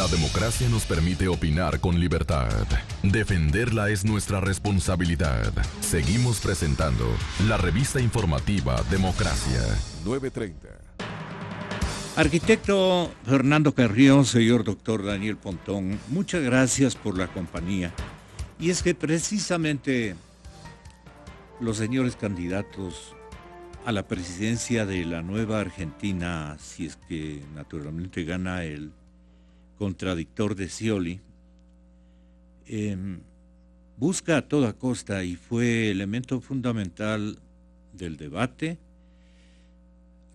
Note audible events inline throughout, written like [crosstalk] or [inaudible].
La democracia nos permite opinar con libertad. Defenderla es nuestra responsabilidad. Seguimos presentando la revista informativa Democracia. 930. Arquitecto Fernando Carrión, señor doctor Daniel Pontón, muchas gracias por la compañía. Y es que precisamente los señores candidatos a la presidencia de la nueva Argentina, si es que naturalmente gana el contradictor de Scioli, em, busca a toda costa y fue elemento fundamental del debate,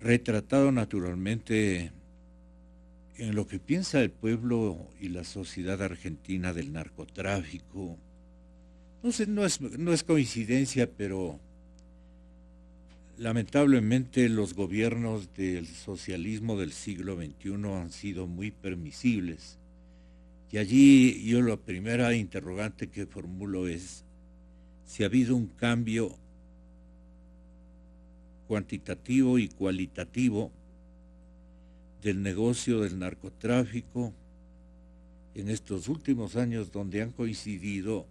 retratado naturalmente en lo que piensa el pueblo y la sociedad argentina del narcotráfico. No, no es coincidencia, pero Lamentablemente los gobiernos del socialismo del siglo XXI han sido muy permisibles. Y allí yo la primera interrogante que formulo es si ha habido un cambio cuantitativo y cualitativo del negocio del narcotráfico en estos últimos años donde han coincidido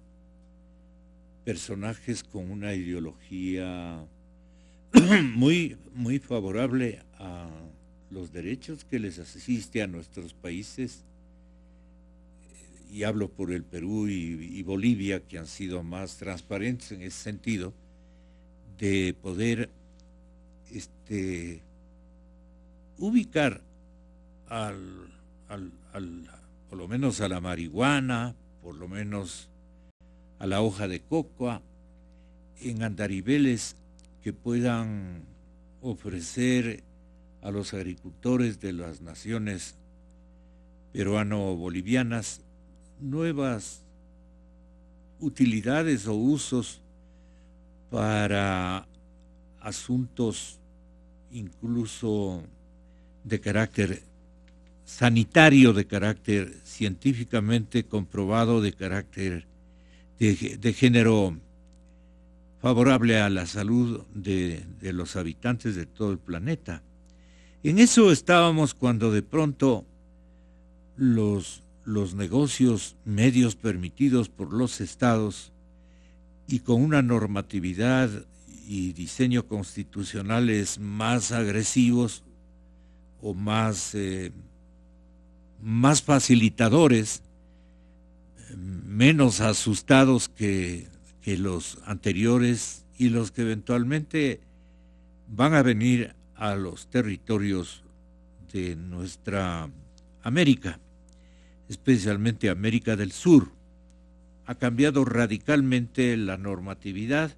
personajes con una ideología [clears throat] muy, muy favorable a los derechos que les asiste a nuestros países, y hablo por el Perú y, Bolivia, que han sido más transparentes en ese sentido, de poder este, ubicar al, por lo menos a la marihuana, por lo menos a la hoja de coca, en andaribeles que puedan ofrecer a los agricultores de las naciones peruano-bolivianas nuevas utilidades o usos para asuntos incluso de carácter sanitario, de carácter científicamente comprobado, de carácter de, de género favorable a la salud de, los habitantes de todo el planeta. En eso estábamos cuando de pronto los, los negocios medios permitidos por los estados y con una normatividad y diseño constitucionales más agresivos o más, eh, más facilitadores, eh, menos asustados que que los anteriores y los que eventualmente van a venir a los territorios de nuestra América, especialmente América del Sur. Ha cambiado radicalmente la normatividad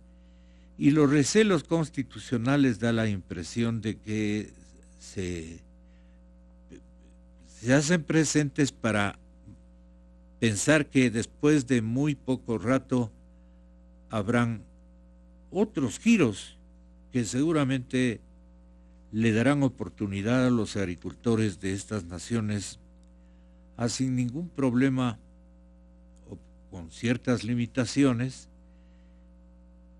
y los recelos constitucionales da la impresión de que se, se hacen presentes para pensar que después de muy poco rato habrán otros giros que seguramente le darán oportunidad a los agricultores de estas naciones a sin ningún problema o con ciertas limitaciones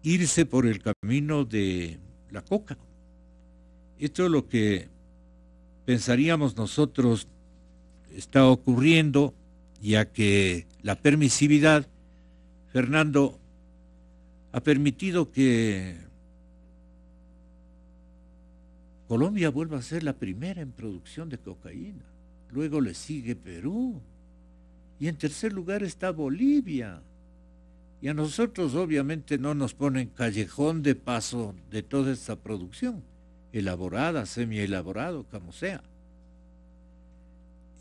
irse por el camino de la coca. Esto es lo que pensaríamos nosotros está ocurriendo, ya que la permisividad, Fernando, ha permitido que Colombia vuelva a ser la primera en producción de cocaína. Luego le sigue Perú. Y en tercer lugar está Bolivia. Y a nosotros obviamente no nos ponen callejón de paso de toda esta producción, elaborada, semi-elaborado, como sea.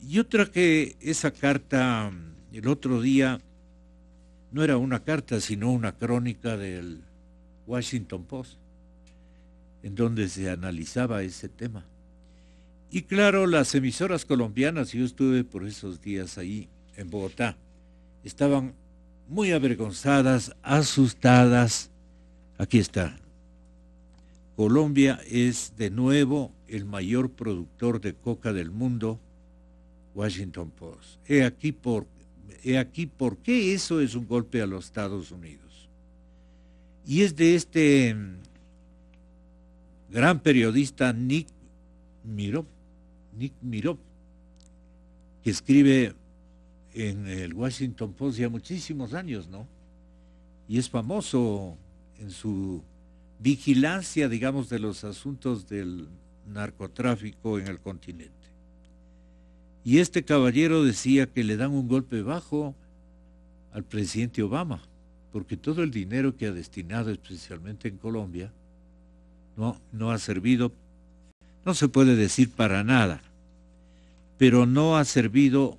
Yo traje esa carta el otro día no era una carta, sino una crónica del Washington Post, en donde se analizaba ese tema. Y claro, las emisoras colombianas, yo estuve por esos días ahí en Bogotá, estaban muy avergonzadas, asustadas. Aquí está. Colombia es de nuevo el mayor productor de coca del mundo, Washington Post. He aquí por he aquí por qué eso es un golpe a los Estados Unidos. Y es de este mm, gran periodista Nick Mirov, Nick Mirov, que escribe en el Washington Post ya muchísimos años, ¿no? Y es famoso en su vigilancia, digamos, de los asuntos del narcotráfico en el continente. Y este caballero decía que le dan un golpe bajo al presidente Obama, porque todo el dinero que ha destinado especialmente en Colombia no, no ha servido, no se puede decir para nada, pero no ha servido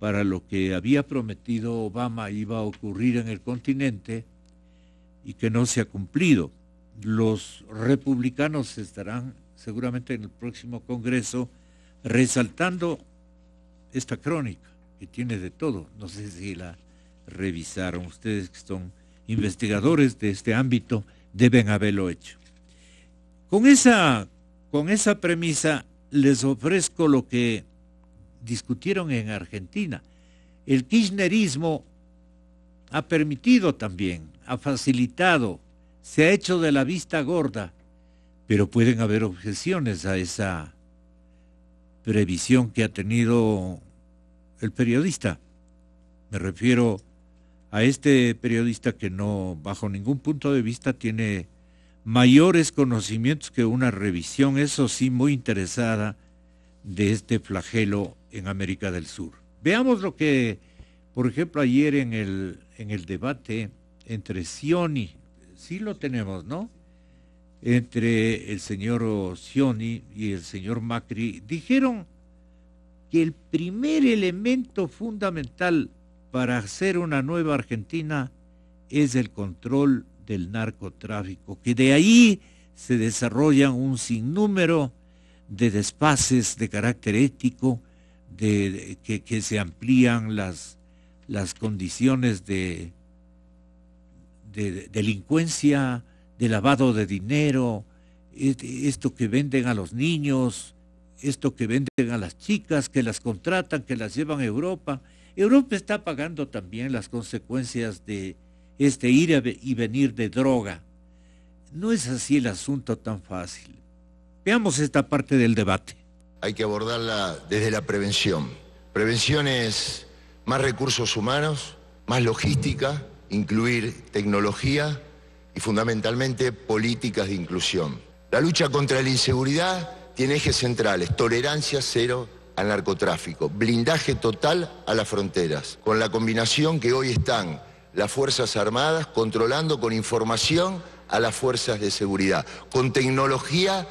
para lo que había prometido Obama iba a ocurrir en el continente y que no se ha cumplido. Los republicanos estarán seguramente en el próximo Congreso resaltando esta crónica, que tiene de todo. No sé si la revisaron. Ustedes que son investigadores de este ámbito deben haberlo hecho. Con esa, con esa premisa les ofrezco lo que discutieron en Argentina. El kirchnerismo ha permitido también, ha facilitado, se ha hecho de la vista gorda, pero pueden haber objeciones a esa previsión que ha tenido el periodista. Me refiero a este periodista que no, bajo ningún punto de vista, tiene mayores conocimientos que una revisión, eso sí, muy interesada de este flagelo en América del Sur. Veamos lo que, por ejemplo, ayer en el, en el debate entre Sioni, sí lo tenemos, ¿no? entre el señor Sioni y el señor Macri, dijeron que el primer elemento fundamental para hacer una nueva Argentina es el control del narcotráfico, que de ahí se desarrollan un sinnúmero de despaces de carácter ético, de, que, se amplían las, las condiciones de delincuencia, de lavado de dinero, e-, e-, esto que venden a los niños, esto que venden a las chicas, que las contratan, que las llevan a Europa. Europa está pagando también las consecuencias de este ir y venir de droga. No es así el asunto tan fácil. Veamos esta parte del debate. Hay que abordarla desde la prevención. Prevención es más recursos humanos, más logística, incluir tecnología, y fundamentalmente políticas de inclusión. La lucha contra la inseguridad tiene ejes centrales, tolerancia cero al narcotráfico, blindaje total a las fronteras, con la combinación que hoy están las Fuerzas Armadas controlando con información a las fuerzas de seguridad, con tecnología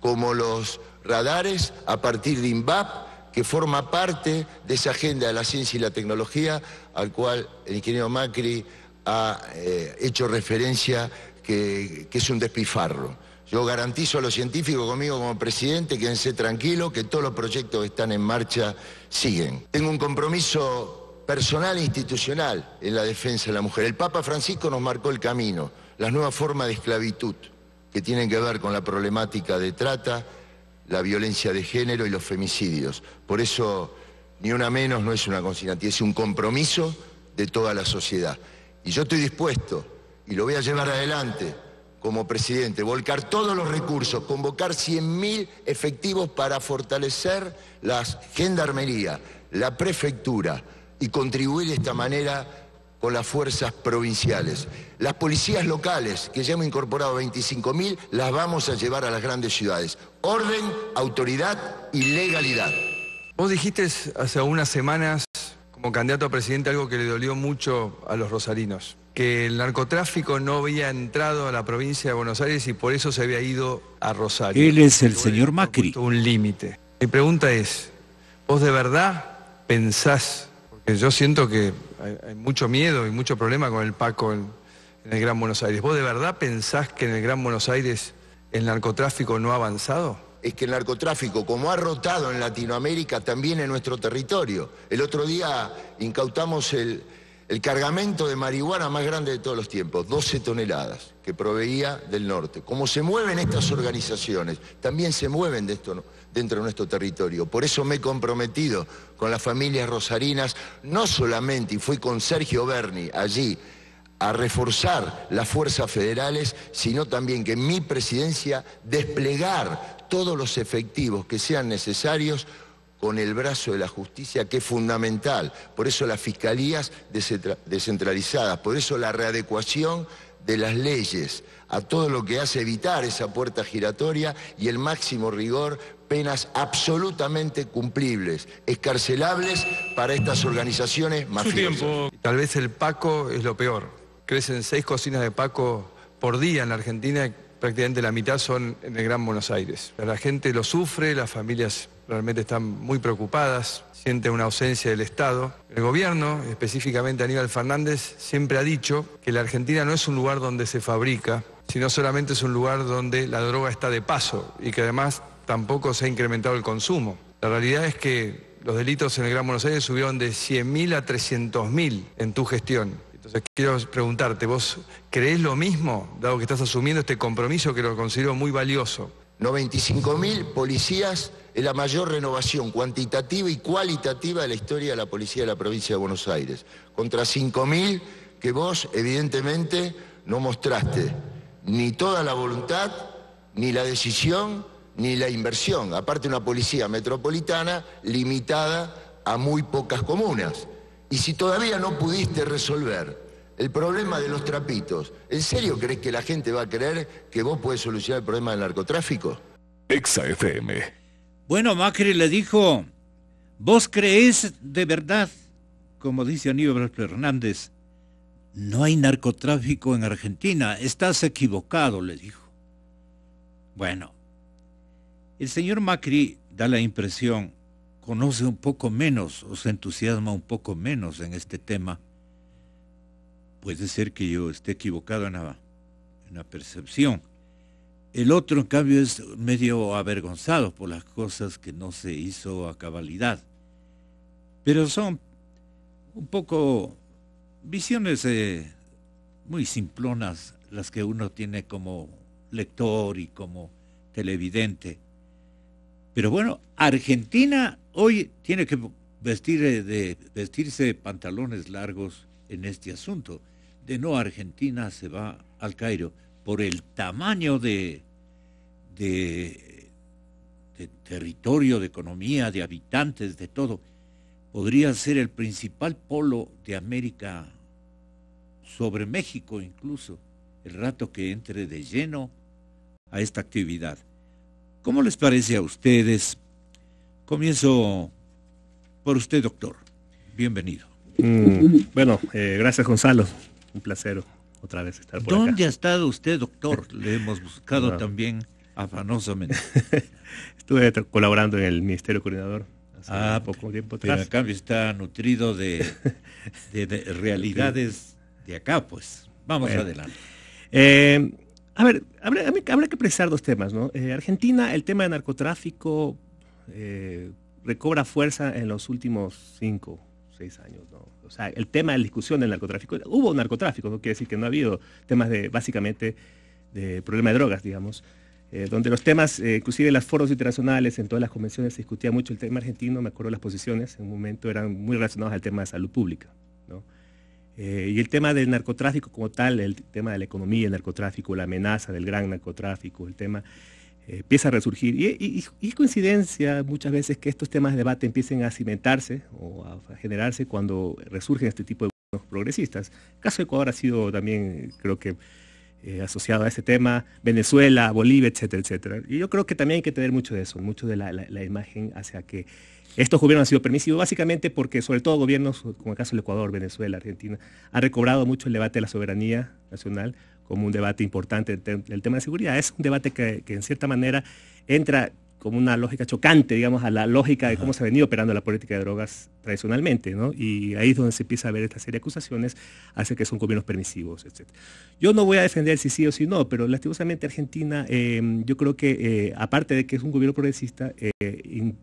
como los radares a partir de INVAP, que forma parte de esa agenda de la ciencia y la tecnología, al cual el ingeniero Macri ha eh, hecho referencia que, es un despifarro. Yo garantizo a los científicos conmigo como presidente, que quédense tranquilos, que todos los proyectos que están en marcha siguen. Tengo un compromiso personal e institucional en la defensa de la mujer. El Papa Francisco nos marcó el camino, las nuevas formas de esclavitud que tienen que ver con la problemática de trata, la violencia de género y los femicidios. Por eso, ni una menos no es una consigna, es un compromiso de toda la sociedad. Y yo estoy dispuesto, y lo voy a llevar adelante como presidente, volcar todos los recursos, convocar 100.000 efectivos para fortalecer la gendarmería, la prefectura y contribuir de esta manera con las fuerzas provinciales. Las policías locales, que ya hemos incorporado 25.000, las vamos a llevar a las grandes ciudades. Orden, autoridad y legalidad. Vos dijiste hace unas semanas como candidato a presidente algo que le dolió mucho a los rosarinos, que el narcotráfico no había entrado a la provincia de Buenos Aires y por eso se había ido a Rosario. Él es el señor Macri. Un límite. Mi pregunta es, ¿vos de verdad pensás? Porque yo siento que hay, mucho miedo y mucho problema con el Paco en el Gran Buenos Aires. ¿Vos de verdad pensás que en el Gran Buenos Aires el narcotráfico no ha avanzado? es que el narcotráfico, como ha rotado en Latinoamérica, también en nuestro territorio. El otro día incautamos el, cargamento de marihuana más grande de todos los tiempos, 12 toneladas, que proveía del norte. Como se mueven estas organizaciones, también se mueven dentro de nuestro territorio. Por eso me he comprometido con las familias rosarinas, no solamente, y fui con Sergio Berni allí, a reforzar las fuerzas federales, sino también que en mi presidencia desplegar todos los efectivos que sean necesarios con el brazo de la justicia, que es fundamental. Por eso las fiscalías descentralizadas, por eso la readecuación de las leyes a todo lo que hace evitar esa puerta giratoria y el máximo rigor, penas absolutamente cumplibles, escarcelables para estas organizaciones mafiosas. Tal vez el Paco es lo peor. Crecen seis cocinas de Paco por día en la Argentina prácticamente la mitad son en el Gran Buenos Aires. La gente lo sufre, las familias realmente están muy preocupadas, sienten una ausencia del Estado. El gobierno, específicamente Aníbal Fernández, siempre ha dicho que la Argentina no es un lugar donde se fabrica, sino solamente es un lugar donde la droga está de paso y que además tampoco se ha incrementado el consumo. La realidad es que los delitos en el Gran Buenos Aires subieron de 100.000 a 300.000 en tu gestión quiero preguntarte, ¿vos creés lo mismo, dado que estás asumiendo este compromiso que lo considero muy valioso? 95.000 policías es la mayor renovación cuantitativa y cualitativa de la historia de la policía de la provincia de Buenos Aires, contra 5.000 que vos evidentemente no mostraste ni toda la voluntad, ni la decisión, ni la inversión. Aparte una policía metropolitana limitada a muy pocas comunas. Y si todavía no pudiste resolver el problema de los trapitos, ¿en serio crees que la gente va a creer que vos puedes solucionar el problema del narcotráfico? Exa FM. Bueno, Macri le dijo, vos crees de verdad, como dice Aníbal Hernández, no hay narcotráfico en Argentina, estás equivocado, le dijo. Bueno, el señor Macri da la impresión conoce un poco menos o se entusiasma un poco menos en este tema, puede ser que yo esté equivocado en la, en percepción. El otro, en cambio, es medio avergonzado por las cosas que no se hizo a cabalidad. Pero son un poco visiones eh, muy simplonas las que uno tiene como lector y como televidente. Pero bueno, Argentina Hoy tiene que eh, vestirse pantalones largos en este asunto. De no Argentina se va al Cairo por el tamaño de, de territorio, de economía, de habitantes, de todo. Podría ser el principal polo de América sobre México incluso, el rato que entre de lleno a esta actividad. ¿Cómo les parece a ustedes Comienzo por usted, doctor. Bienvenido. Mm, bueno, eh, gracias, Gonzalo. Un placer otra vez estar por ¿Dónde ha estado usted, doctor? Le hemos buscado ah. también afanosamente. [laughs] Estuve colaborando en el Ministerio Coordinador hace ah, poco tiempo atrás. cambio está nutrido [laughs] de, realidades de acá, pues. Vamos adelante. Eh, a ver, habrá, que precisar dos temas, ¿no? Eh, Argentina, el tema de narcotráfico eh, recobra fuerza en los últimos cinco, seis años. O sea, el tema de la discusión del narcotráfico, hubo narcotráfico, no quiere decir que no ha habido temas de, básicamente, de problema de drogas, digamos. Eh, donde los temas, eh, inclusive en los foros internacionales, en todas las convenciones se discutía mucho el tema argentino, me acuerdo las posiciones, en un momento eran muy relacionados al tema de salud pública. y el tema del narcotráfico como tal, el tema de la economía, el narcotráfico, la amenaza del gran narcotráfico, el tema eh, empieza a resurgir. Y, es coincidencia muchas veces que estos temas de debate empiecen a cimentarse o a generarse cuando resurgen este tipo de gobiernos progresistas. El caso de Ecuador ha sido también, creo que, eh, asociado a ese tema, Venezuela, Bolivia, etcétera, etcétera. Y yo creo que también hay que tener mucho de eso, mucho de la imagen hacia que estos gobiernos han sido permisivos básicamente porque, sobre todo, gobiernos como el caso del Ecuador, Venezuela, Argentina, han recobrado mucho el debate de la soberanía nacional como un debate importante del tema de seguridad. Es un debate que, que en cierta manera, entra como una lógica chocante, digamos, a la lógica de cómo se ha venido operando la política de drogas tradicionalmente, ¿no? Y ahí es donde se empieza a ver esta serie de acusaciones hace que son gobiernos permisivos, etc. Yo no voy a defender si sí o si no, pero lastimosamente Argentina, em, yo creo que eh, aparte de que es un gobierno progresista, eh,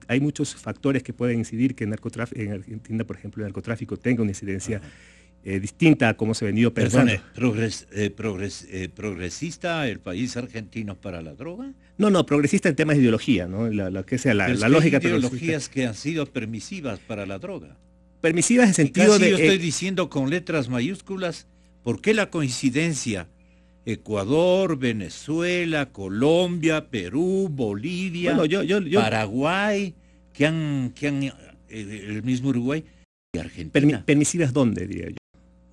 hay muchos factores que pueden incidir que en Argentina, por ejemplo, el narcotráfico tenga una incidencia. Eh, distinta a cómo se ha venido pensando. Eh, eh, ¿Progresista el país argentino para la droga? No, no, progresista en temas de ideología, ¿no? La, que sea la, la lógica ideologías que han sido permisivas para la droga. Permisivas en sentido de... Yo estoy diciendo con letras mayúsculas, ¿por qué la coincidencia? Ecuador, Venezuela, Colombia, Perú, Bolivia, Paraguay, que han, que han el mismo Uruguay y Argentina. ¿Permisivas dónde, diría yo?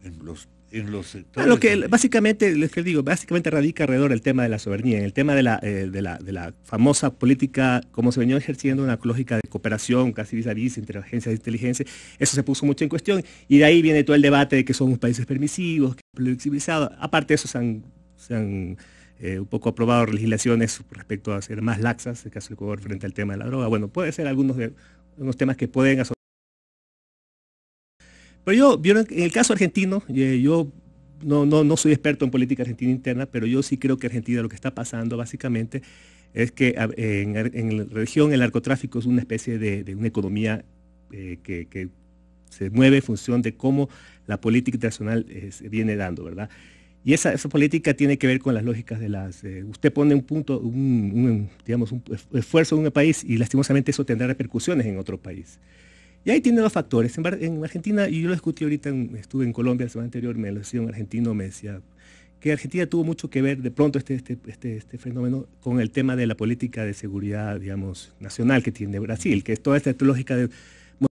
en los en los sectores. Ah, lo que básicamente, les digo, básicamente radica alrededor del tema de la soberanía, en el tema de la, eh, de la, de la famosa política, como se venía ejerciendo una lógica de cooperación casi vis a vis entre agencias de inteligencia, eso se puso mucho en cuestión y de ahí viene todo el debate de que somos países permisivos, flexibilizados. Aparte de eso, se han, han eh, un poco aprobado legislaciones respecto a ser más laxas, en el caso de Ecuador, frente al tema de la droga. Bueno, puede ser algunos de unos temas que pueden asociar pero yo, en el caso argentino, eh, yo no, soy experto en política argentina interna, pero yo sí creo que Argentina lo que está pasando básicamente es que ah, en, la región el narcotráfico es una especie de, una economía eh, que, se mueve en función de cómo la política internacional eh, se viene dando, ¿verdad? Y esa, esa, política tiene que ver con las lógicas de las... usted pone un punto, digamos, un esfuerzo en un país y lastimosamente eso tendrá repercusiones en otro país. Y ahí tiene dos factores. En, Argentina, y yo lo discutí ahorita, estuve en Colombia la semana anterior, me lo decía un argentino, me decía que Argentina tuvo mucho que ver de pronto este, este, este, este, fenómeno con el tema de la política de seguridad, digamos, nacional que tiene Brasil, que es toda esta lógica de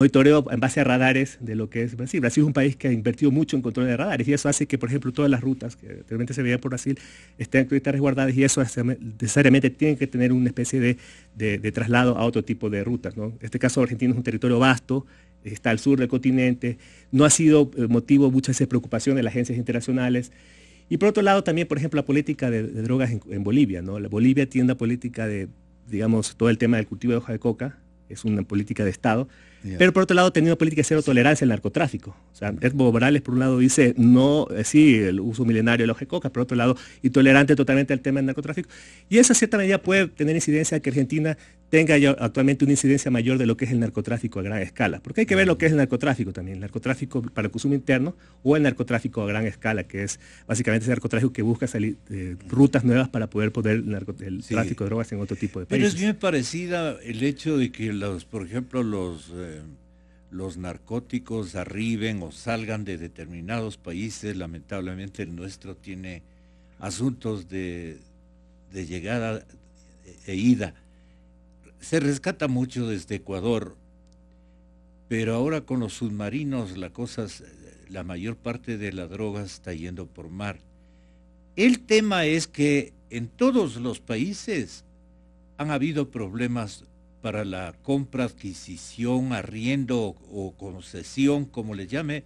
monitoreo en base a radares de lo que es Brasil. Brasil es un país que ha invertido mucho en control de radares y eso hace que, por ejemplo, todas las rutas que realmente se veían por Brasil estén resguardadas y eso necesariamente tiene que tener una especie de, traslado a otro tipo de rutas. En este caso, Argentina es un territorio vasto, está al sur del continente, no ha sido eh, motivo muchas preocupaciones de preocupación de las agencias internacionales. Y por otro lado también, por ejemplo, la política de, drogas en, Bolivia. La Bolivia tiene una política de, digamos, todo el tema del cultivo de hoja de coca, es una política de Estado pero por otro lado, teniendo política de cero tolerancia al narcotráfico. O sea, Evo Morales, por un lado, dice, no, eh, sí, el uso milenario de la coca, por otro lado, intolerante totalmente al tema del narcotráfico. Y esa cierta medida puede tener incidencia que Argentina tenga actualmente una incidencia mayor de lo que es el narcotráfico a gran escala. Porque hay que ver lo que es el narcotráfico también, el narcotráfico para el consumo interno o el narcotráfico a gran escala, que es básicamente ese narcotráfico que busca salir eh, rutas nuevas para poder poder el, tráfico de drogas en otro tipo de países. Pero es bien parecida el hecho de que los, por ejemplo, los eh, eh, los narcóticos arriben o salgan de determinados países. Lamentablemente el nuestro tiene asuntos de, de llegada e, e ida. Se rescata mucho desde Ecuador, pero ahora con los submarinos la cosa, eh, la mayor parte de la droga está yendo por mar. El tema es que en todos los países han habido problemas para la compra, adquisición, arriendo o, concesión, como le llame,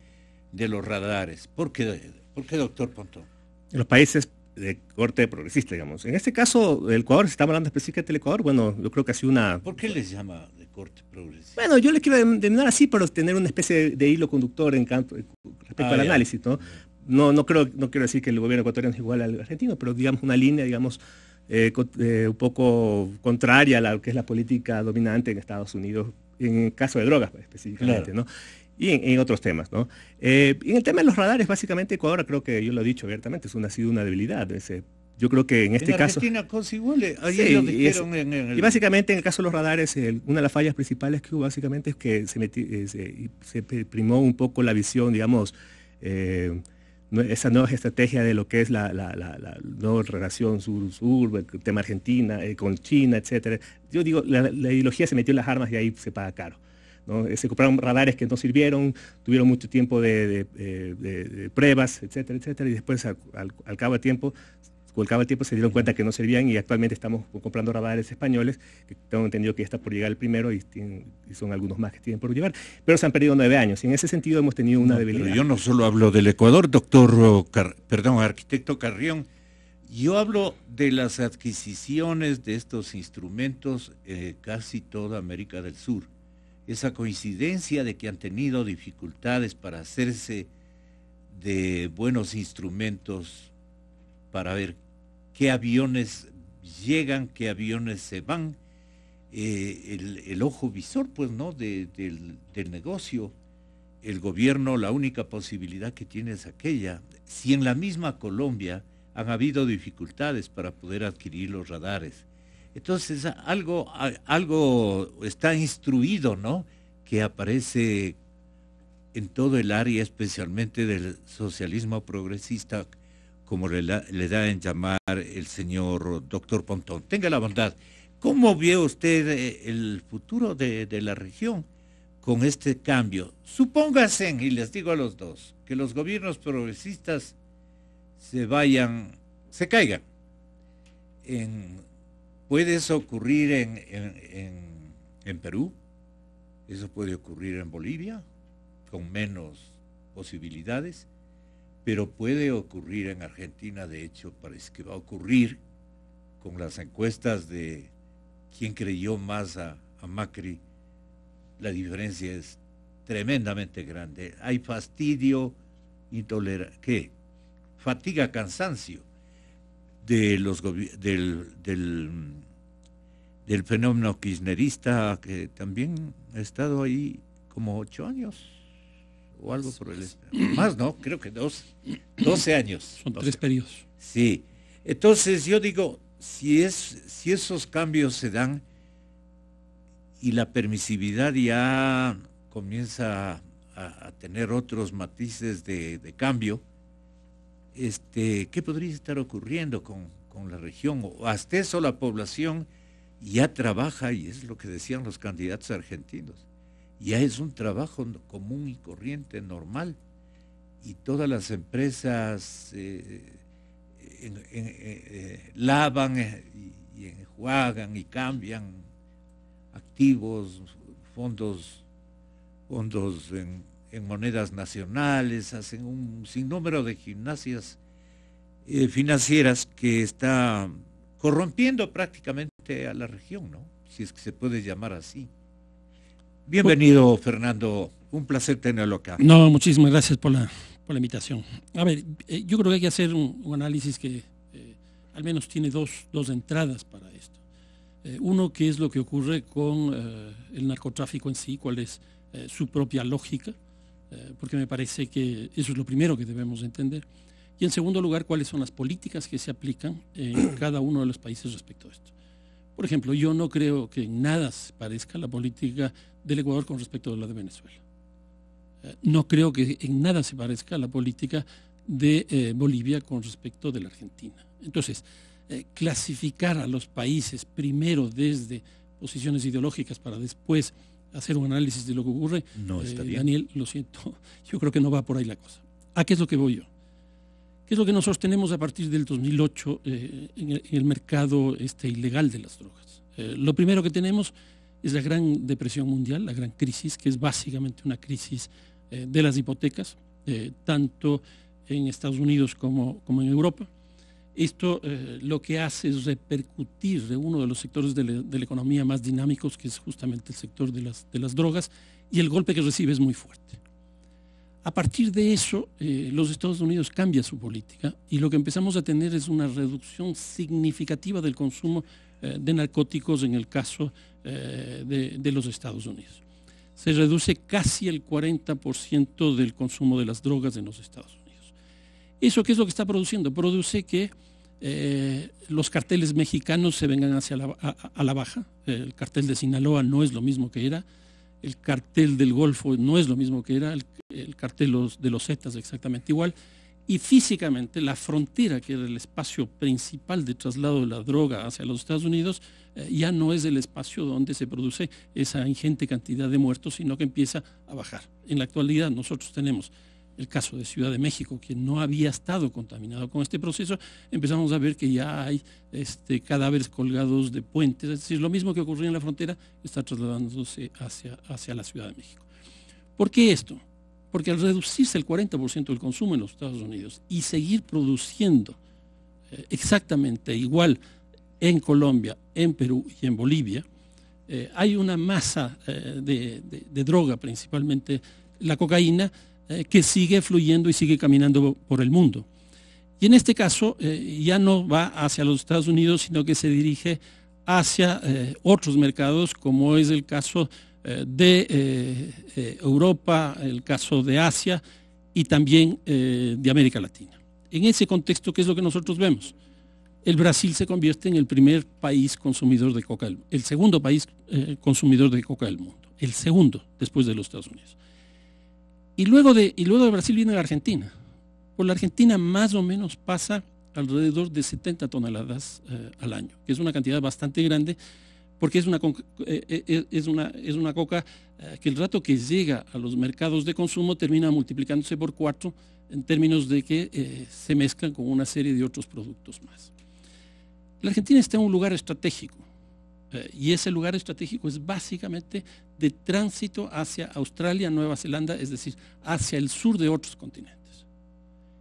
de los radares. ¿Por qué, ¿Por qué, doctor Pontón? Los países de corte progresista, digamos. En este caso, Ecuador, si estamos hablando específicamente del Ecuador, bueno, yo creo que así una... ¿Por qué les llama de corte progresista? Bueno, yo le quiero denominar así, pero tener una especie de, hilo conductor en eh, respecto ah, al análisis, ¿no? No, no, creo, no quiero decir que el gobierno ecuatoriano es igual al argentino, pero digamos una línea, digamos, eh, eh, un poco contraria a lo que es la política dominante en Estados Unidos, en el caso de drogas pues, específicamente, ¿no? Y en, otros temas, ¿no? Eh, en el tema de los radares, básicamente Ecuador, creo que yo lo he dicho abiertamente, es una, ha sido una debilidad. yo creo que en este caso... y, básicamente en el caso de los radares, una de las fallas principales que hubo básicamente es que se, primó un poco la visión, digamos, esa nueva estrategia de lo que es la, nueva relación sur-sur, el tema Argentina, eh, con China, etcétera. Yo digo, la, ideología se metió en las armas y ahí se paga caro. ¿no? Eh, se compraron radares que no sirvieron, tuvieron mucho tiempo de, eh, pruebas, etcétera, etcétera, y después al, cabo de tiempo con el tiempo se dieron cuenta que no servían y actualmente estamos comprando radares españoles, que tengo entendido que ya está por llegar el primero y, son algunos más que tienen por llevar, pero se han perdido nueve años en ese sentido hemos tenido una debilidad. yo no solo hablo del Ecuador, doctor, perdón, arquitecto Carrión, yo hablo de las adquisiciones de estos instrumentos eh, casi toda América del Sur. Esa coincidencia de que han tenido dificultades para hacerse de buenos instrumentos para ver qué aviones llegan, qué aviones se van, eh, el, ojo visor, pues, ¿no? del, negocio. El gobierno, la única posibilidad que tiene es aquella. Si en la misma Colombia han habido dificultades para poder adquirir los radares. Entonces, algo, algo está instruido, ¿no? Que aparece en todo el área, especialmente del socialismo progresista, como le, da en llamar el señor doctor Pontón. Tenga la bondad. ¿Cómo ve usted eh, el futuro de, la región con este cambio? Supóngase, y les digo a los dos, que los gobiernos progresistas se vayan, se caigan. puede eso ocurrir en, Perú, eso puede ocurrir en Bolivia, con menos posibilidades, pero puede ocurrir en Argentina, de hecho parece que va a ocurrir con las encuestas de quién creyó más a, Macri, la diferencia es tremendamente grande. Hay fastidio, intolerancia, ¿qué? Fatiga, cansancio del, del fenómeno kirchnerista que también ha estado ahí como ocho años o algo por el más no, creo que dos, 12 años. Son tres periodos. Sí. Entonces yo digo, si, es, si esos cambios se dan y la permisividad ya comienza a, tener otros matices de, cambio, este, ¿qué podría estar ocurriendo con, la región? O hasta eso la población ya trabaja, y es lo que decían los candidatos argentinos, ya es un trabajo común y corriente, normal. Y todas las empresas eh, eh, eh, lavan y, enjuagan y cambian activos, fondos, fondos en, monedas nacionales, hacen un sinnúmero de gimnasias financieras que está corrompiendo prácticamente a la región, ¿no? Si es que se puede llamar así. Bienvenido, Fernando. Un placer tenerlo acá. No, muchísimas gracias por la, la invitación. A ver, eh, yo creo que hay que hacer un, análisis que eh, al menos tiene dos, entradas para esto. Eh, uno, qué es lo que ocurre con el narcotráfico en sí, cuál es su propia lógica, porque me parece que eso es lo primero que debemos entender. Y en segundo lugar, cuáles son las políticas que se aplican en [clears throat] cada uno de los países respecto a esto. Por ejemplo, yo no creo que en nada se parezca la política del Ecuador con respecto a la de Venezuela. Eh, no creo que en nada se parezca a la política de eh, Bolivia con respecto de la Argentina. Entonces, eh, clasificar a los países primero desde posiciones ideológicas para después hacer un análisis de lo que ocurre, no Daniel, lo siento, [laughs] yo creo que no va por ahí la cosa. ¿A qué es lo que voy yo? ¿Qué es lo que nosotros tenemos a partir del 2008 en el, mercado este, ilegal de las drogas? lo primero que tenemos es la gran depresión mundial, la gran crisis, que es básicamente una crisis eh, de las hipotecas, eh, tanto en Estados Unidos como, en Europa. Esto eh, lo que hace es repercutir de uno de los sectores de, la economía más dinámicos, que es justamente el sector de las, drogas, y el golpe que recibe es muy fuerte. A partir de eso, los Estados Unidos cambian su política y lo que empezamos a tener es una reducción significativa del consumo eh, de narcóticos en el caso eh, de, los Estados Unidos. Se reduce casi el 40% del consumo de las drogas en los Estados Unidos. ¿Eso qué es lo que está produciendo? Produce que eh, los carteles mexicanos se vengan hacia la, la baja. El cartel de Sinaloa no es lo mismo que era. El cartel del Golfo no es lo mismo que era. El, el cartel de los Zetas exactamente igual y físicamente la frontera, que era el espacio principal de traslado de la droga hacia los Estados Unidos, eh, ya no es el espacio donde se produce esa ingente cantidad de muertos, sino que empieza a bajar. En la actualidad nosotros tenemos el caso de Ciudad de México, que no había estado contaminado con este proceso, empezamos a ver que ya hay este, cadáveres colgados de puentes, es decir, lo mismo que ocurría en la frontera está trasladándose hacia, hacia la Ciudad de México. ¿Por qué esto? Porque al reducirse el 40% del consumo en los Estados Unidos y seguir produciendo eh, exactamente igual en Colombia, en Perú y en Bolivia, eh, hay una masa eh, de, droga, principalmente la cocaína, que sigue fluyendo y sigue caminando por el mundo. Y en este caso ya no va hacia los Estados Unidos, sino que se dirige hacia otros mercados, como es el caso eh, de eh, eh, Europa, el caso de Asia y también de América Latina. En ese contexto, ¿qué es lo que nosotros vemos? El Brasil se convierte en el primer país consumidor de coca, el segundo país consumidor de coca del mundo, el segundo después de los Estados Unidos. Y luego de, y luego de Brasil viene la Argentina. Por la Argentina más o menos pasa alrededor de 70 toneladas al año, que es una cantidad bastante grande porque es una, eh, eh, eh, es una, es una coca que el rato que llega a los mercados de consumo termina multiplicándose por cuatro en términos de que se mezclan con una serie de otros productos más. La Argentina está en un lugar estratégico y ese lugar estratégico es básicamente de tránsito hacia Australia, Nueva Zelanda, es decir, hacia el sur de otros continentes.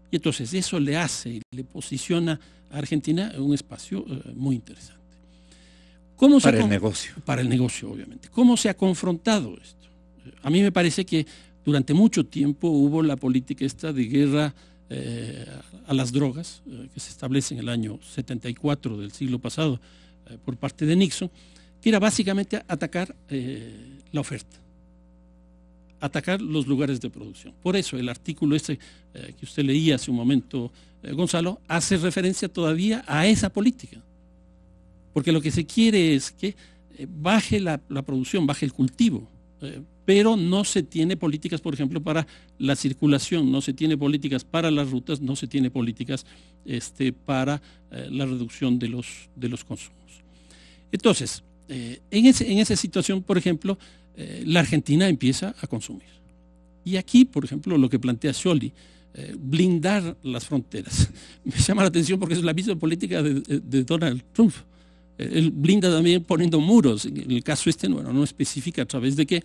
Y entonces eso le hace y le posiciona a Argentina un espacio muy interesante. ¿Cómo para se el negocio. Para el negocio, obviamente. ¿Cómo se ha confrontado esto? A mí me parece que durante mucho tiempo hubo la política esta de guerra eh, a las drogas, eh, que se establece en el año 74 del siglo pasado eh, por parte de Nixon, que era básicamente atacar la oferta, atacar los lugares de producción. Por eso el artículo este que usted leía hace un momento, Gonzalo, hace referencia todavía a esa política porque lo que se quiere es que eh, baje la, producción, baje el cultivo, eh, pero no se tiene políticas, por ejemplo, para la circulación, no se tiene políticas para las rutas, no se tiene políticas este, para eh, la reducción de los, de los consumos. Entonces, en, esa situación, por ejemplo, la Argentina empieza a consumir. Y aquí, por ejemplo, lo que plantea Scioli, blindar las fronteras, [laughs] me llama la atención porque es la misma política de Donald Trump. Él blinda también poniendo muros. En el caso este, bueno, no especifica a través de que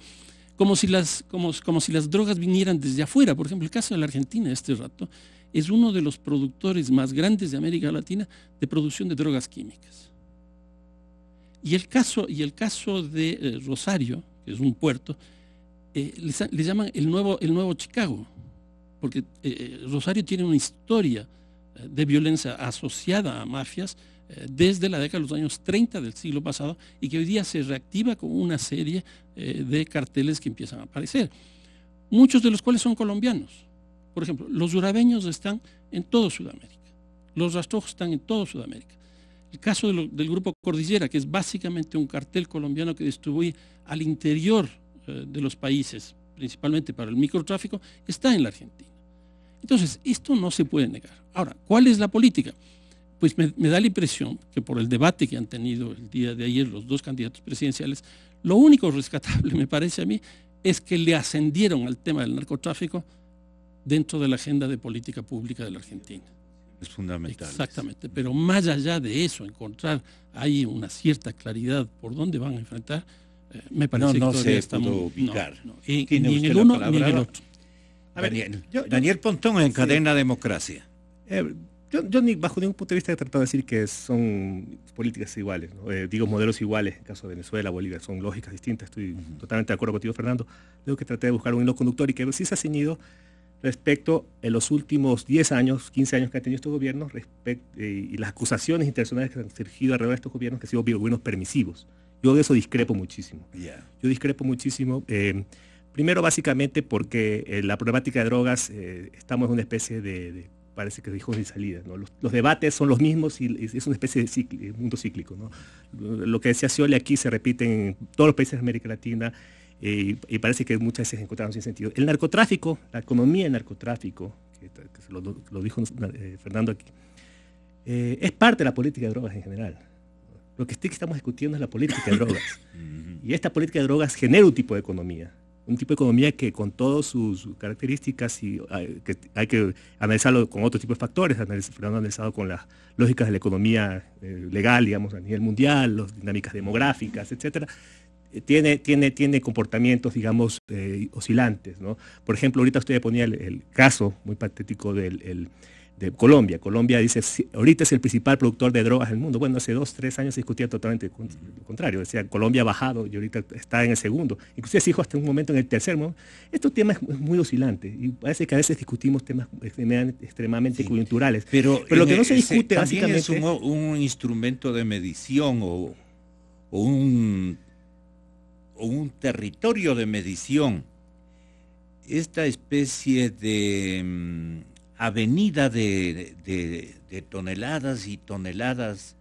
Como si, las, como, si las drogas vinieran desde afuera. Por ejemplo, el caso de la Argentina este rato es uno de los productores más grandes de América Latina de producción de drogas químicas. Y el caso, y el caso de eh, Rosario, que es un puerto, eh, le llaman el nuevo, el nuevo Chicago, porque eh, Rosario tiene una historia de violencia asociada a mafias desde la década de los años 30 del siglo pasado y que hoy día se reactiva con una serie eh, de carteles que empiezan a aparecer, muchos de los cuales son colombianos. Por ejemplo, los urabeños están en todo Sudamérica, los rastrojos están en todo Sudamérica. El caso del grupo Cordillera, que es básicamente un cartel colombiano que distribuye al interior eh, de los países, principalmente para el microtráfico, está en la Argentina. Entonces, esto no se puede negar. Ahora, ¿cuál es la política? pues me, da la impresión que por el debate que han tenido el día de ayer los dos candidatos presidenciales, lo único rescatable, [laughs] me parece a mí, es que le ascendieron al tema del narcotráfico dentro de la agenda de política pública de la Argentina. Es fundamental. Exactamente, pero más allá de eso, encontrar ahí una cierta claridad por dónde van a enfrentar, eh, me parece no que estamos, ni el uno ni el otro. A ver, Daniel, Pontón en Cadena Democracia. Eh, yo, ni, bajo ningún punto de vista he tratado de decir que son políticas iguales, eh, digo modelos iguales, en el caso de Venezuela, Bolivia, son lógicas distintas, estoy totalmente de acuerdo contigo Fernando, luego que traté de buscar un hilo conductor y que sí se ha ceñido respecto en los últimos 10 años, 15 años que ha tenido estos gobiernos eh, y las acusaciones internacionales que han surgido alrededor de estos gobiernos que han sido gobiernos permisivos. Yo de eso discrepo muchísimo. Yo discrepo muchísimo. Eh, primero, básicamente, porque la problemática de drogas estamos en una especie de parece que dijo sin salida. Los, debates son los mismos y es una especie de mundo cíclico. Lo que decía Scioli aquí se repite en todos los países de América Latina eh, y, parece que muchas veces encontraron sin sentido. El narcotráfico, la economía del narcotráfico, que, lo, dijo eh, Fernando aquí, eh, es parte de la política de drogas en general. Lo que estamos discutiendo es la política de drogas. [coughs] y esta política de drogas genera un tipo de economía un tipo de economía que con todas sus características y hay ah, que, hay que analizarlo con otros tipos de factores, analizado, analizado con las lógicas de la economía eh, legal, digamos, a nivel mundial, las dinámicas demográficas, etcétera, eh, tiene, tiene, tiene comportamientos, digamos, eh, oscilantes, ¿no? Por ejemplo, ahorita usted ponía el, caso muy patético del... Colombia. Colombia dice, ahorita es el principal productor de drogas del mundo. Bueno, hace dos, tres años se discutía totalmente lo contrario. Decía, Colombia ha bajado y ahorita está en el segundo. Inclusive se dijo hasta un momento en el tercer Estos temas tema es muy oscilante y parece que a veces discutimos temas extremadamente culturales, Pero, lo que no e se discute básicamente... Es un, instrumento de medición o un territorio de medición. Esta especie de mm, avenida de, toneladas y toneladas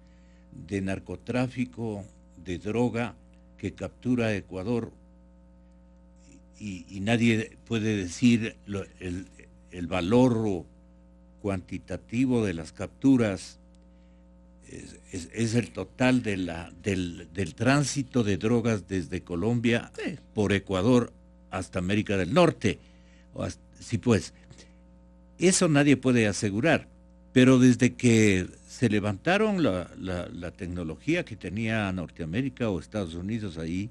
de narcotráfico, de droga que captura Ecuador y, nadie puede decir el, valor cuantitativo de las capturas. Es, el total del, tránsito de drogas desde Colombia por Ecuador hasta América del Norte. O pues. Eso nadie puede asegurar, pero desde que se levantaron la, tecnología que tenía Norteamérica o Estados Unidos ahí,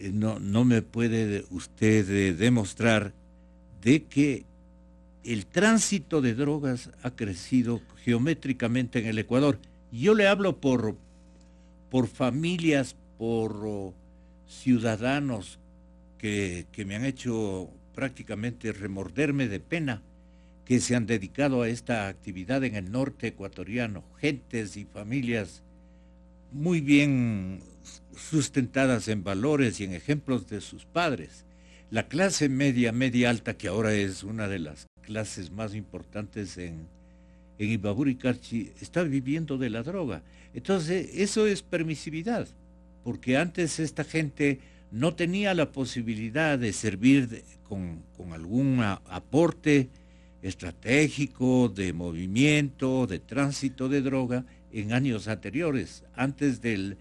eh, no, no me puede usted eh, demostrar de que el tránsito de drogas ha crecido geométricamente en el Ecuador. Yo le hablo por, por familias, por oh, ciudadanos que, que, me han hecho prácticamente remorderme de pena que se han dedicado a esta actividad en el norte ecuatoriano, gentes y familias muy bien sustentadas en valores y en ejemplos de sus padres. La clase media, media alta, que ahora es una de las clases más importantes en, en Ibabur y Carchi, está viviendo de la droga. Entonces, eso es permisividad, porque antes esta gente no tenía la posibilidad de servir con, con algún aporte estratégico de movimiento, de tránsito de droga en años anteriores, antes del,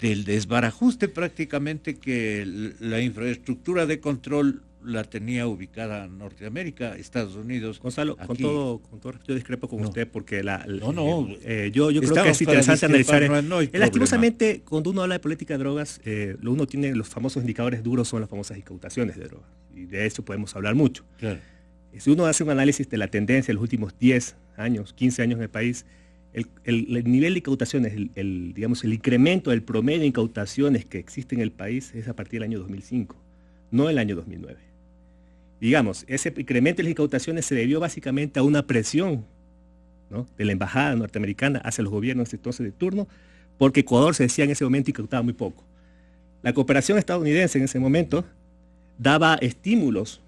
del desbarajuste prácticamente que la infraestructura de control la tenía ubicada en Norteamérica, Estados Unidos. Gonzalo, con todo, con todo yo discrepo con usted porque la, no, no, eh, eh, yo, creo que es interesante analizar. Eh, cuando uno habla de política de drogas, lo uno tiene los famosos indicadores duros son las famosas incautaciones de drogas. Y de eso podemos hablar mucho. Claro. Si uno hace un análisis de la tendencia de los últimos 10 años, 15 años en el país, el, nivel de incautaciones, el, digamos, el incremento del promedio de incautaciones que existe en el país es a partir del año 2005, no el año 2009. Digamos, ese incremento de las incautaciones se debió básicamente a una presión de la embajada norteamericana hacia los gobiernos entonces de turno, porque Ecuador se decía en ese momento incautaba muy poco. La cooperación estadounidense en ese momento daba estímulos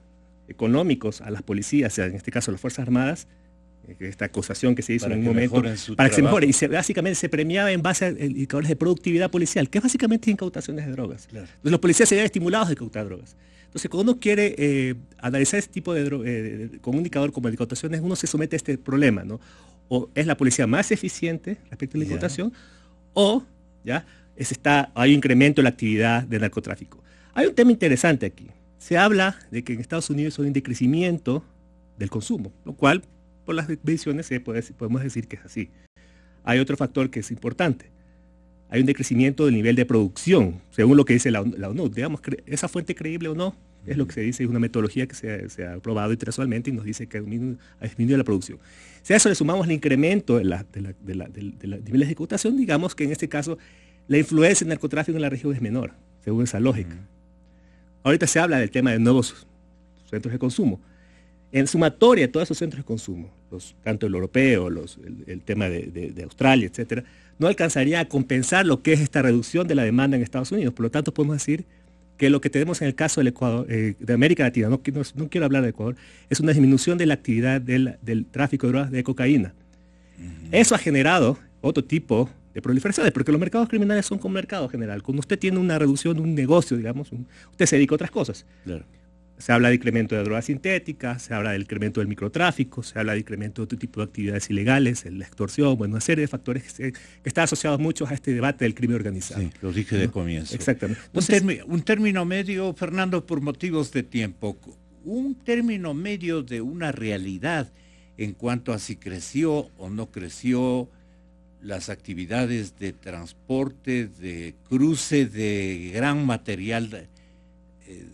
económicos a las policías, en este caso a las Fuerzas Armadas, eh, esta acusación que se hizo en un momento, para que se mejore, y básicamente se premiaba en base a indicadores de productividad policial, que es básicamente incautaciones de drogas. los policías serían estimulados de incautar drogas. Entonces cuando uno quiere eh, analizar este tipo de drogas, eh, con un indicador como el incautaciones, uno se somete a este problema, ¿no? O es la policía más eficiente respecto a la incautación, o ya está, hay un incremento en la actividad de narcotráfico. Hay un tema interesante aquí, se habla de que en Estados Unidos hay un decrecimiento del consumo, lo cual por las mediciones podemos decir que es así. Hay otro factor que es importante. Hay un decrecimiento del nivel de producción, según lo que dice la, la ONU. Digamos, esa fuente creíble o no, es lo que se dice, es una metodología que se, ha aprobado internacionalmente y nos dice que ha disminuido, la producción. Si a eso le sumamos el incremento de, la, de, ejecutación, digamos que en este caso la influencia del narcotráfico en la región es menor, según esa lógica. Ahorita se habla del tema de nuevos centros de consumo. En sumatoria, todos esos centros de consumo, tanto el europeo, los, el, tema de, Australia, etcétera, no alcanzaría a compensar lo que es esta reducción de la demanda en Estados Unidos. Por lo tanto, podemos decir que lo que tenemos en el caso eh, de América Latina, no, quiero hablar de Ecuador, es una disminución de la actividad del, tráfico de drogas de cocaína. Eso ha generado otro tipo de proliferaciones, porque los mercados criminales son como mercado general. Cuando usted tiene una reducción de un negocio, digamos, usted se dedica a otras cosas. Se habla de incremento de drogas sintéticas, se habla del incremento del microtráfico, se habla de incremento de otro tipo de actividades ilegales, la extorsión, bueno, una serie de factores que, están asociados mucho a este debate del crimen organizado. Sí, lo dije de comienzo. Exactamente. un término medio, Fernando, por motivos de tiempo, un término medio de una realidad en cuanto a si creció o no creció, las actividades de transporte, de cruce de gran material eh,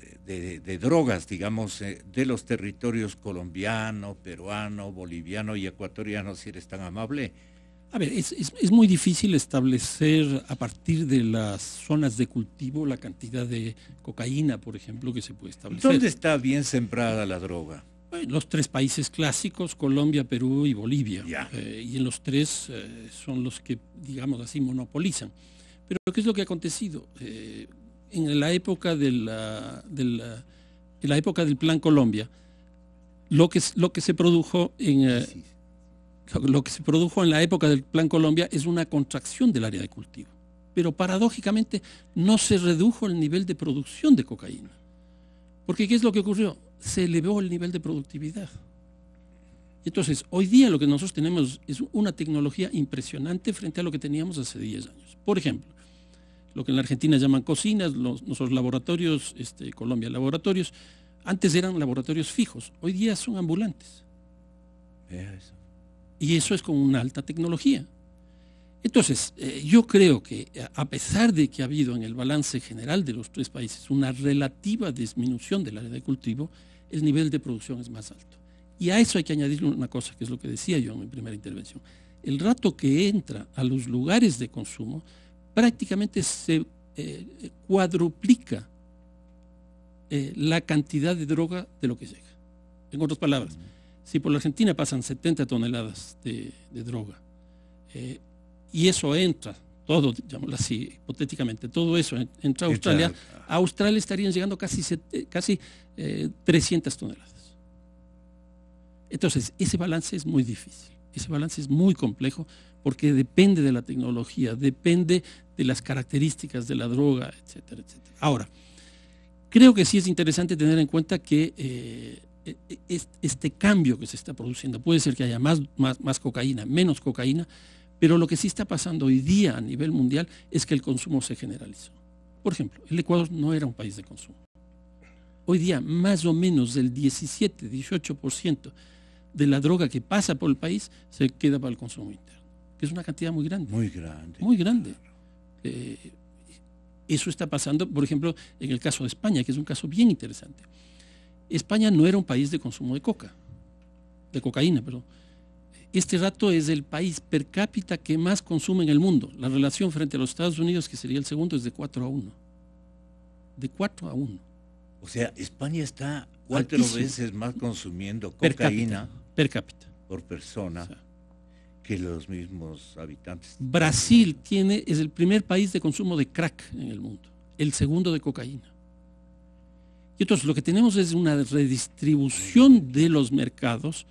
de, drogas, digamos, eh, de los territorios colombiano, peruano, boliviano y ecuatoriano, si eres tan amable. A ver, es, es muy difícil establecer a partir de las zonas de cultivo la cantidad de cocaína, por ejemplo, que se puede establecer. ¿Dónde está bien sembrada la droga? los tres países clásicos, Colombia, Perú y Bolivia. Eh, y en los tres eh, son los que, digamos así, monopolizan. Pero ¿qué es lo que ha acontecido? Eh, en la época, de la, de la, época del Plan Colombia, lo que, lo que se produjo en... Lo que se produjo en la época del Plan Colombia es una contracción del área de cultivo, pero paradójicamente no se redujo el nivel de producción de cocaína. Porque ¿qué es lo que ocurrió? se elevó el nivel de productividad. Entonces, hoy día lo que nosotros tenemos es una tecnología impresionante frente a lo que teníamos hace 10 años. Por ejemplo, lo que en la Argentina llaman cocinas, nuestros laboratorios, este, Colombia laboratorios, antes eran laboratorios fijos, hoy día son ambulantes. Y eso es con una alta tecnología. Entonces, eh, yo creo que eh, a pesar de que ha habido en el balance general de los tres países una relativa disminución del área de cultivo, el nivel de producción es más alto. Y a eso hay que añadirle una cosa, que es lo que decía yo en mi primera intervención. El rato que entra a los lugares de consumo prácticamente se eh, cuadruplica la cantidad de droga de lo que llega. En otras palabras, si por la Argentina pasan 70 toneladas de, droga, y eso entra, todo, digámoslo así, hipotéticamente, todo eso entra a Australia, a Australia estarían llegando casi, eh, casi 300 eh, toneladas. Entonces, ese balance es muy difícil, ese balance es muy complejo porque depende de la tecnología, depende de las características de la droga, etcétera, etcétera. Ahora, creo que sí es interesante tener en cuenta que eh, e, e, este cambio que se está produciendo, puede ser que haya más, más cocaína, menos cocaína, pero lo que sí está pasando hoy día a nivel mundial es que el consumo se generalizó. Por ejemplo, el Ecuador no era un país de consumo. Hoy día más o menos del 17-18% de la droga que pasa por el país se queda para el consumo interno, que es una cantidad muy grande. Muy grande. Muy grande. Eh, eso está pasando, por ejemplo, en el caso de España, que es un caso bien interesante. España no era un país de consumo de coca, de cocaína, perdón este rato es el país per cápita que más consume en el mundo. La relación frente a los Estados Unidos, que sería el segundo, es de 4 a 1. De 4 a 1. O sea, España está cuatro veces más consumiendo cocaína per cápita, por persona que los mismos habitantes. Brasil tiene, es el primer país de consumo de crack en el mundo, el segundo de cocaína. Y entonces lo que tenemos es una redistribución de los mercados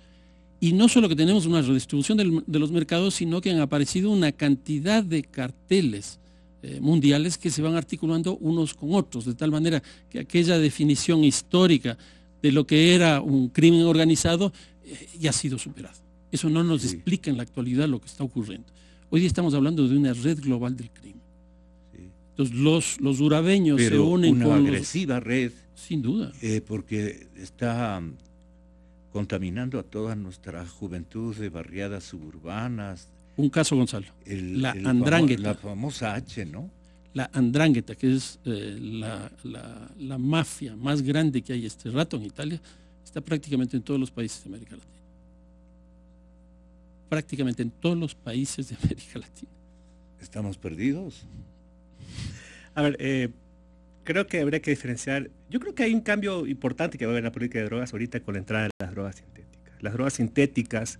y no solo que tenemos una redistribución de los mercados, sino que han aparecido una cantidad de carteles eh, mundiales que se van articulando unos con otros, de tal manera que aquella definición histórica de lo que era un crimen organizado eh, ya ha sido superada. Eso no nos explica en la actualidad lo que está ocurriendo. Hoy estamos hablando de una red global del crimen. Entonces los, los urabeños se unen una agresiva red. Sin duda. Eh, porque está contaminando a toda nuestra juventud de barriadas suburbanas. Un caso, Gonzalo. la el la famosa H, ¿no? La andrángueta, que es eh, la, la, mafia más grande que hay este rato en Italia, está prácticamente en todos los países de América Latina. Prácticamente en todos los países de América Latina. ¿Estamos perdidos? A ver, eh, creo que habría que diferenciar. Yo creo que hay un cambio importante que va a haber en la política de drogas ahorita con la entrada de las drogas sintéticas. Las drogas sintéticas,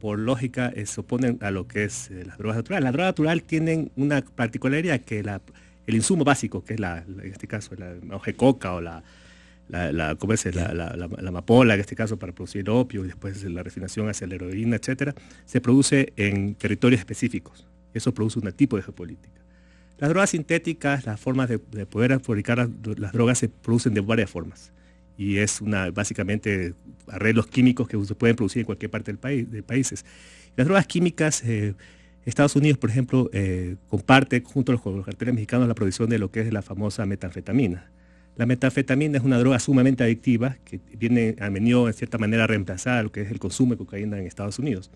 por lógica, eh, se oponen a lo que es eh, las drogas naturales. Las drogas naturales tienen una particularidad que el insumo básico, que es la, en este caso la, hoja coca o la, la, la, La, la, la, amapola, en este caso, para producir opio y después la refinación hacia la heroína, etcétera, se produce en territorios específicos. Eso produce un tipo de geopolítica. Las drogas sintéticas, las formas de, poder fabricar las, drogas se producen de varias formas. Y es una, básicamente arreglos químicos que se pueden producir en cualquier parte del país, de países. Las drogas químicas, eh, Estados Unidos, por ejemplo, eh, comparte junto con los carteles mexicanos la producción de lo que es la famosa metanfetamina. La metanfetamina es una droga sumamente adictiva que viene a menudo, en cierta manera, a reemplazar lo que es el consumo de cocaína en Estados Unidos.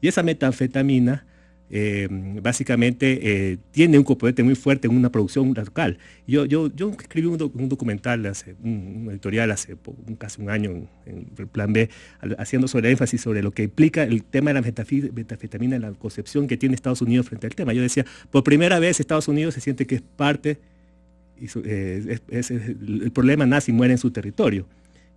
Y esa metanfetamina eh, básicamente eh, tiene un componente muy fuerte en una producción local. Yo, yo, yo escribí un, documental, un, editorial hace casi un año en, el Plan B, haciendo sobre énfasis sobre lo que implica el tema de la metafetamina, la concepción que tiene Estados Unidos frente al tema. Yo decía, por primera vez Estados Unidos se siente que es parte, y eh, el problema nace y muere en su territorio.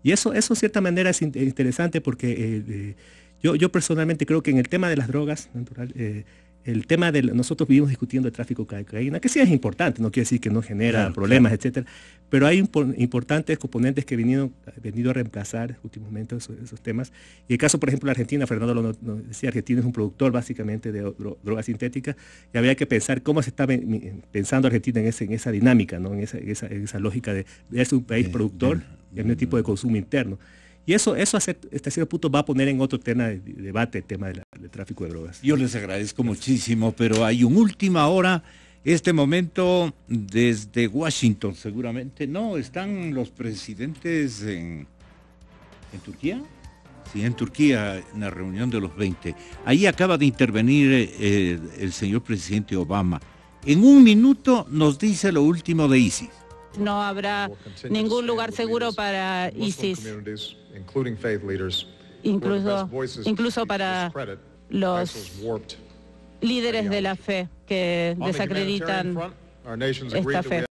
Y eso, eso cierta manera es interesante porque yo, personalmente creo que en el tema de las drogas, eh, el tema de nosotros vivimos discutiendo el tráfico de cocaína, que sí es importante, no quiere decir que no genera problemas, etc. etcétera, pero hay importantes componentes que han venido a reemplazar últimamente esos, temas. Y el caso, por ejemplo, de Argentina, Fernando lo, decía, Argentina es un productor básicamente de drogas sintéticas y había que pensar cómo se está pensando Argentina en, en esa dinámica, en, esa, lógica de, ser un país eh, productor y en el tipo de consumo interno. Y eso, eso hasta cierto punto va a poner en otro tema de debate el tema del tráfico de drogas. Yo les agradezco muchísimo, pero hay un última hora. Este momento desde Washington, seguramente. No, están los presidentes en, Turquía. Sí, en Turquía, en la reunión de los 20. Ahí acaba de intervenir eh, el señor presidente Obama. En un minuto nos dice lo último de ISIS no habrá ningún lugar seguro para ISIS, incluso, incluso para los líderes de la fe que desacreditan esta fe.